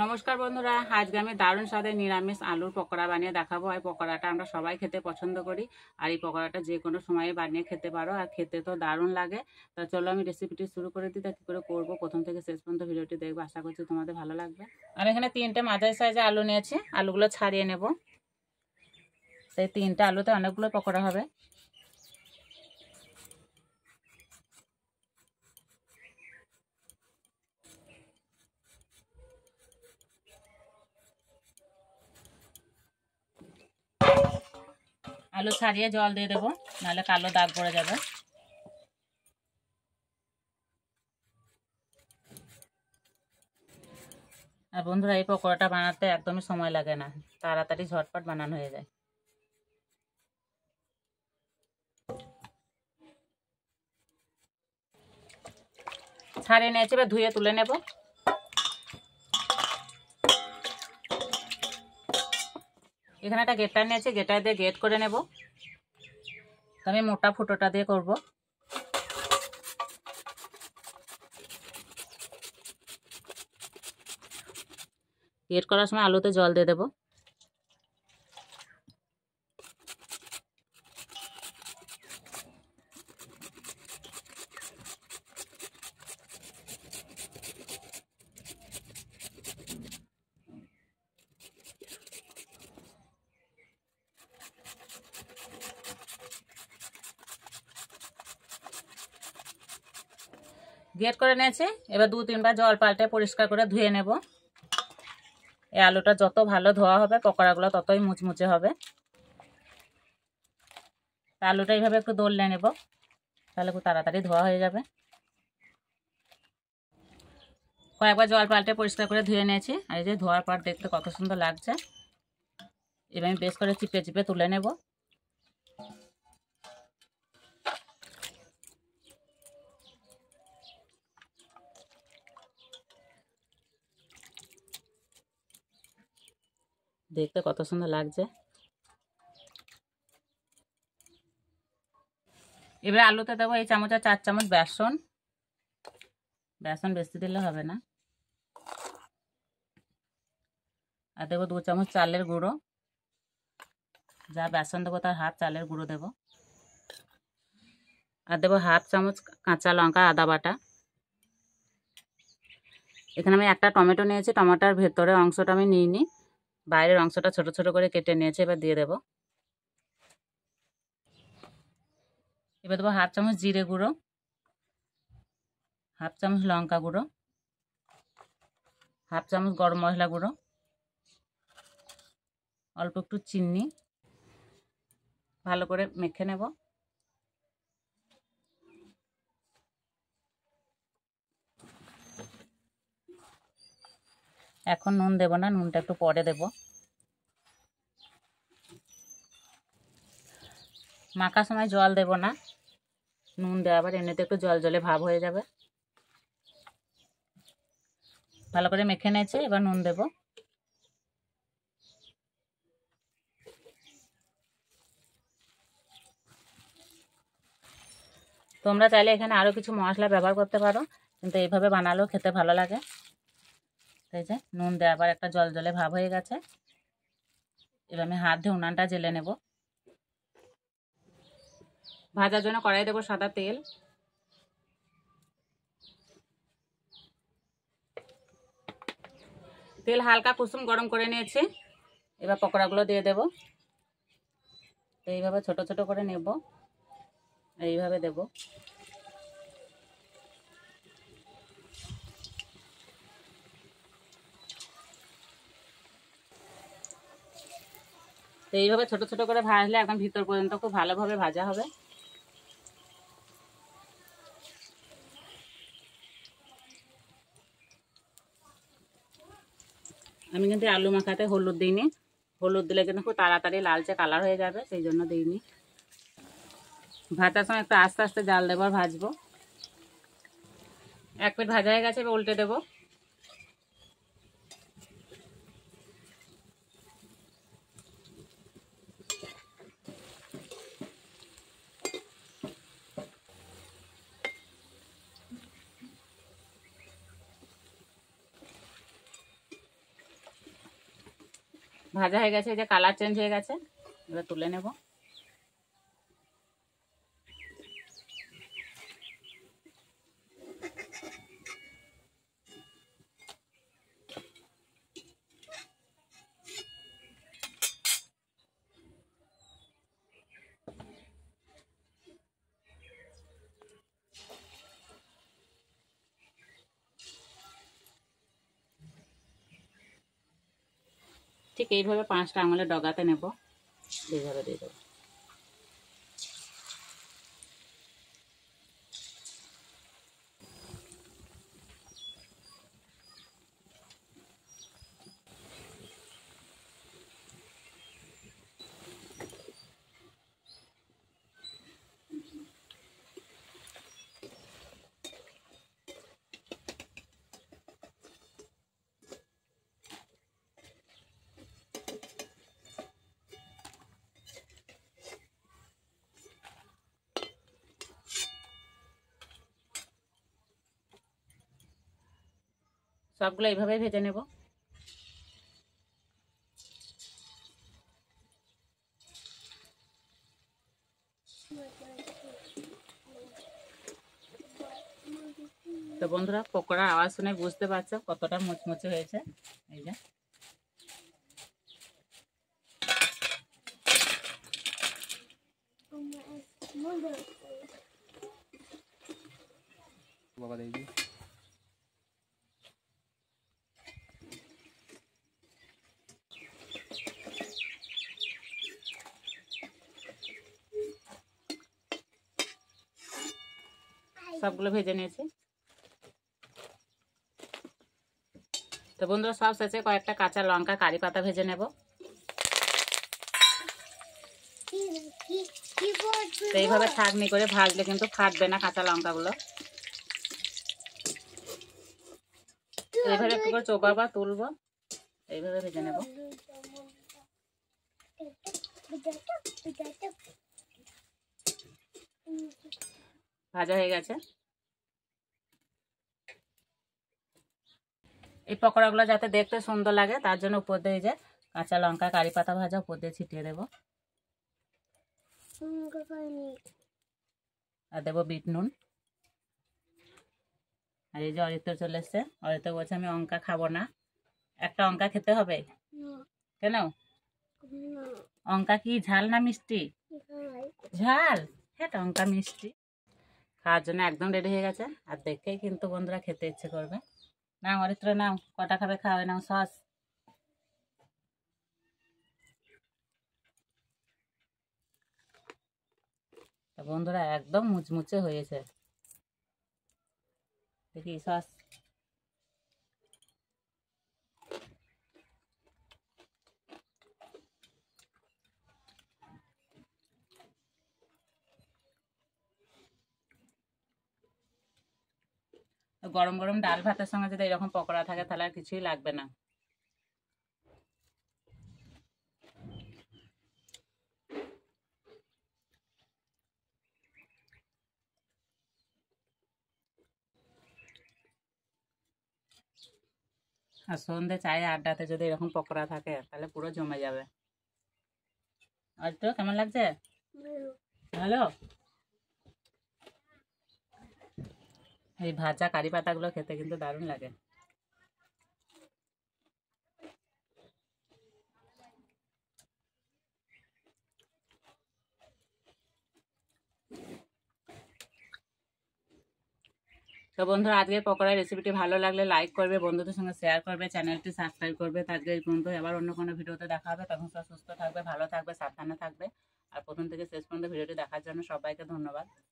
নমস্কার বন্ধুরা আজকে আমি দারুণ স্বাদে নিরামিষ আলুর পকোড়া বানিয়ে দেখাবো আর পকোড়াটা আমরা সবাই খেতে পছন্দ করি আর এই পকোড়াটা যে কোনো সময়ে বানিয়ে খেতে পারো আর খেতে তো দারুণ লাগে তা চলো আমি রেসিপিটি শুরু করে দিই তা কী করে করবো প্রথম থেকে শেষ পর্যন্ত ভিডিওটি দেখবো আশা করছি তোমাদের ভালো লাগবে আর এখানে তিনটে মাঝারি সাইজে আলু নিয়েছি আলুগুলো ছাড়িয়ে নেব সেই তিনটে আলুতে অনেকগুলো পকোড়া হবে আলু ছাড়িয়ে জল দিয়ে দেবো নাহলে কালো দাগ পড়ে যাবে আর বন্ধুরা এই পকোড়াটা বানাতে একদমই সময় লাগে না তাড়াতাড়ি ঝটপট বানানো হয়ে যায় ছাড়িয়ে নিয়েছি এবার ধুয়ে তুলে নেবো এখানে একটা গেটটা নিয়েছি গেটটা দিয়ে গেট করে নেব আমি মোটা ফুটোটা দিয়ে করব গেট করার সময় আলুতে জল দিয়ে দেবো গেট করে নিয়েছি এবার দু তিনবার জল পাল্টে পরিষ্কার করে ধুয়ে নেব এই আলুটা যত ভালো ধোয়া হবে পকোড়াগুলো ততই মুচমুচে হবে আলুটা এইভাবে একটু দৌড়লে নেব তাহলে খুব তাড়াতাড়ি ধোয়া হয়ে যাবে কয়েকবার জল পাল্টে পরিষ্কার করে ধুয়ে নিয়েছি আর এই যে ধোয়ার পর দেখতে কত সুন্দর লাগছে এবার আমি বেশ করে চিপে চিপে তুলে নেবো দেখতে কত সুন্দর লাগছে এবার আলুতে দেবো এই চামচা চার চামচ বেসন বেসন বেশি দিলে হবে না আর দেবো দু চামচ চালের গুঁড়ো যা বেসন দেবো তার হাত চালের গুঁড়ো দেবো আর দেবো হাফ চামচ কাঁচা লঙ্কা আদা বাটা এখানে আমি একটা টমেটো নিয়েছি টমেটোর ভেতরে অংশটা আমি নিই নিই বাইরের অংশটা ছোট ছোট করে কেটে নিয়েছে এবার দিয়ে দেব এবার দেবো হাফ চামচ জিরে গুঁড়ো হাফ চামচ লঙ্কা গুঁড়ো হাফ চামচ গরম মশলা গুঁড়ো অল্প একটু চিনি ভালো করে মেখে নেব এখন নুন দেব না নুনটা একটু পরে দেব মাখার সময় জল দেব না নুন দেওয়া আবার এমনিতে একটু জল জলে ভাব হয়ে যাবে ভালো করে মেখে নিয়েছে এবার নুন দেব তোমরা চাইলে এখানে আরও কিছু মশলা ব্যবহার করতে পারো কিন্তু এইভাবে বানালেও খেতে ভালো লাগে এই যে নুন দেওয়া আবার একটা জল জলে ভাব হয়ে গেছে এবার আমি হাত ধুয়ে উনানটা জেলে নেব ভাজার জন্য কড়াই দেবো সাদা তেল তেল হালকা কুসুম গরম করে নিয়েছি এবার পকোড়াগুলো দিয়ে দেব এইভাবে ছোট ছোট করে নেব এইভাবে দেব তো এইভাবে ছোট ছোট করে ভাজলে একদম ভিতর পর্যন্ত খুব ভালোভাবে ভাজা হবে আমি কিন্তু আলু মাখাতে হলুদ দিইনি হলুদ দিলে কিন্তু খুব তাড়াতাড়ি লালচে কালার হয়ে যাবে সেই জন্য দিইনি ভাজার সময় একটু আস্তে আস্তে জাল দেবো ভাজবো এক প্লেট ভাজা হয়ে গেছে উল্টে দেবো ভাজা হয়ে গেছে এই যে কালার চেঞ্জ হয়ে গেছে এবার তুলে নেবো ঠিক এইভাবে পাঁচটা আঙুলের ডগাতে নেব এইভাবে দিয়ে দেবো সবগুলো এইভাবে ভেজে নেব তো বন্ধুরা পকোড়ার আওয়াজ শুনে বুঝতে পারছো কতটা মুচমুচে হয়েছে এই যে বাবা দেখি সবগুলো ভেজে নিয়েছি তো বন্ধুরা সব শেষে কয়েকটা কাঁচা লঙ্কা কারি পাতা ভেজে নেব এইভাবে ছাগনি করে ভাজলে কিন্তু ফাটবে না কাঁচা লঙ্কাগুলো এইভাবে একটু করে চোপা বা তুলবো এইভাবে ভেজে নেব Thank you. ভাজা হয়ে গেছে এই পকোড়াগুলো যাতে দেখতে সুন্দর লাগে তার জন্য উপর দিয়ে যে কাঁচা লঙ্কা কারি পাতা ভাজা উপর দিয়ে ছিটিয়ে দেবো আর দেবো বিট নুন আর এই যে অরিত্য চলে এসছে অরিত্য বলছে আমি অঙ্কা খাবো না একটা অঙ্কা খেতে হবে কেন অঙ্কা কি ঝাল না মিষ্টি ঝাল হ্যাঁ অঙ্কা মিষ্টি খাওয়ার জন্য একদম রেডি হয়ে গেছে আর দেখেই কিন্তু বন্ধুরা খেতে ইচ্ছে করবে না অরিত্র নাও কটা খাবে খাওয়াবে নাও সস বন্ধুরা একদম মুচমুচে হয়েছে দেখি সস গরম গরম ডাল ভাতের সঙ্গে যদি এরকম পকোড়া থাকে তাহলে আর কিছুই লাগবে না আর সন্ধ্যে চায়ে আড্ডাতে যদি এরকম পকোড়া থাকে তাহলে পুরো জমে যাবে আর তো কেমন লাগছে হ্যালো এই ভাজা কারি পাতাগুলো খেতে কিন্তু দারুণ লাগে তো বন্ধুরা আজকে পকোড়ার রেসিপিটি ভালো লাগলে লাইক করবে বন্ধুদের সঙ্গে শেয়ার করবে চ্যানেলটি সাবস্ক্রাইব করবে আজকে পর্যন্ত আবার অন্য কোনো ভিডিওতে দেখা হবে তখন সব সুস্থ থাকবে ভালো থাকবে সাবধানে থাকবে আর প্রথম থেকে শেষ পর্যন্ত ভিডিওটি দেখার জন্য সবাইকে ধন্যবাদ